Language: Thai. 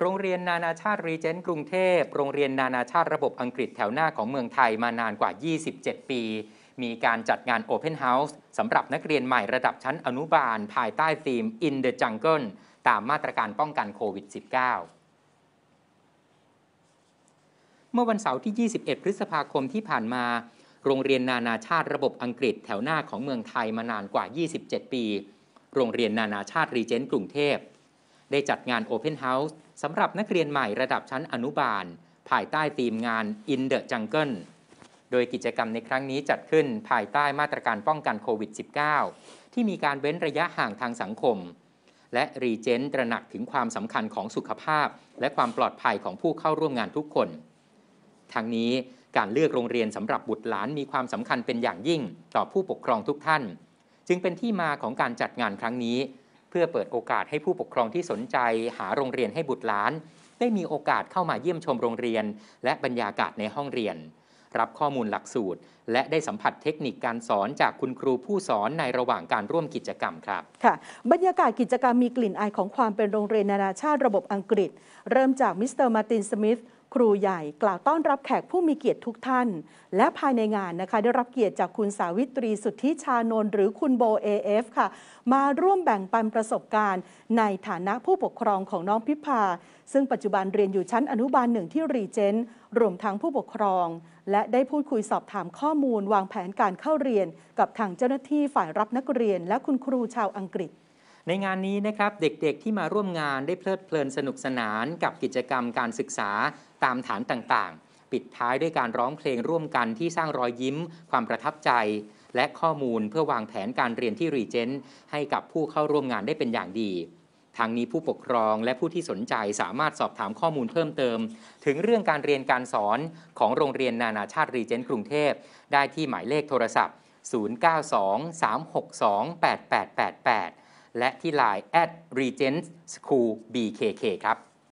โรงเรียนนานาชาติรีเจนต์กรุงเทพ โรงเรียนนานาชาติระบบอังกฤษแถวหน้าของเมืองไทยมานานกว่า 27 ปี มีการจัดงานโอเพนเฮาส์สำหรับนักเรียนใหม่ระดับชั้นอนุบาล ภายใต้ธีม In the Jungle ตามมาตรการป้องกันโควิด -19 เมื่อวันเสาร์ที่ 21 พฤษภาคมที่ผ่านมา โรงเรียนนานาชาติระบบอังกฤษแถวหน้าของเมืองไทยมานานกว่า 27 ปี โรงเรียนนานาชาติรีเจนต์กรุงเทพได้จัดงาน Open House สำหรับนักเรียนใหม่ระดับชั้นอนุบาล ภายใต้ธีมงาน In the Jungle โดยกิจกรรมในครั้งนี้จัดขึ้นภายใต้มาตรการป้องกันโควิด -19 ที่มีการเว้นระยะห่างทางสังคม และรีเจนตระหนักถึงความสำคัญของสุขภาพ และความปลอดภัยของผู้เข้าร่วมงานทุกคน ทั้งนี้การเลือกโรงเรียนสำหรับบุตรหลานมีความสำคัญเป็นอย่างยิ่ง ต่อผู้ปกครองทุกท่าน จึงเป็นที่มาของการจัดงานครั้งนี้เพื่อเปิดโอกาสให้ผู้ปกครองที่สนใจ หาโรงเรียนให้บุตรหลาน ได้มีโอกาสเข้ามาเยี่ยมชมโรงเรียน และบรรยากาศในห้องเรียน รับข้อมูลหลักสูตร และได้สัมผัสเทคนิคการสอนจากคุณครูผู้สอนในระหว่างการร่วมกิจกรรมครับค่ะ บรรยากาศกิจกรรมมีกลิ่นอายของความเป็นโรงเรียนนานาชาติระบบอังกฤษ เริ่มจากมิสเตอร์มาร์ตินสมิธครูใหญ่กล่าวต้อนรับแขกผู้มีเกียรติทุกท่าน และภายในงานนะคะได้รับเกียรติจากคุณสาวิตรีสุทธิชานน หรือคุณโบ AF ค่ะ มาร่วมแบ่งปันประสบการณ์ในฐานะผู้ปกครองของน้องพิพาซึ่งปัจจุบันเรียนอยู่ชั้นอนุบาลหนึ่งที่รีเจนรวมทั้งผู้ปกครอง และได้พูดคุยสอบถามข้อมูลวางแผนการเข้าเรียน กับทางเจ้าหน้าที่ฝ่ายรับนักเรียน และคุณครูชาวอังกฤษในงานนี้นะครับเด็กๆที่มาร่วมงานได้เพลิดเพลินสนุกสนานกับกิจกรรมการศึกษาตามฐานต่างๆ ปิดท้ายด้วยการร้องเพลงร่วมกันที่สร้างรอยยิ้ม ความประทับใจ และข้อมูลเพื่อวางแผนการเรียนที่รีเจนต์ให้กับผู้เข้าร่วมงานได้เป็นอย่างดี ทางนี้ผู้ปกครองและผู้ที่สนใจสามารถสอบถามข้อมูลเพิ่มเติม ถึงเรื่องการเรียนการสอนของโรงเรียนนานาชาติรีเจนต์กรุงเทพได้ที่หมายเลขโทรศัพท์ 092 362 8888และที่ไลน์ at regent school bkk ครับ